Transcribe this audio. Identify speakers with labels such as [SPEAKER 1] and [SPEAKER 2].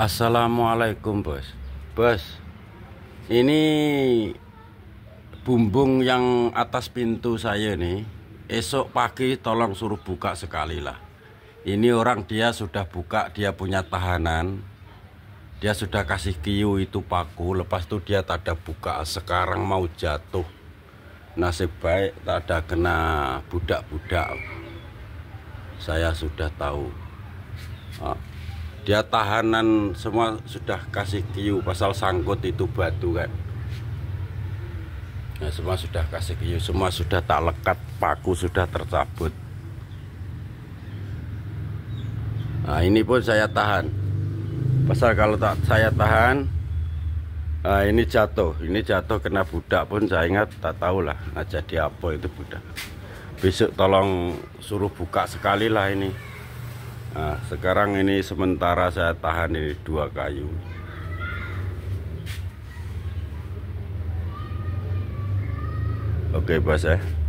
[SPEAKER 1] Assalamualaikum bos Bos Ini Bumbung yang atas pintu saya nih Esok pagi tolong suruh buka sekali lah Ini orang dia sudah buka Dia punya tahanan Dia sudah kasih kiu itu paku Lepas itu dia tak ada buka Sekarang mau jatuh Nasib baik tak ada kena budak-budak Saya sudah tahu ah dia ya, tahanan semua sudah kasih kiu pasal sangkut itu batu kan nah, semua sudah kasih kiu semua sudah tak lekat paku sudah tercabut nah ini pun saya tahan pasal kalau tak saya tahan nah, ini jatuh ini jatuh kena budak pun saya ingat tak tahu lah nah, jadi apa itu budak besok tolong suruh buka sekali lah ini nah, sekarang ini sementara saya tahan ini dua kayu oke bos ya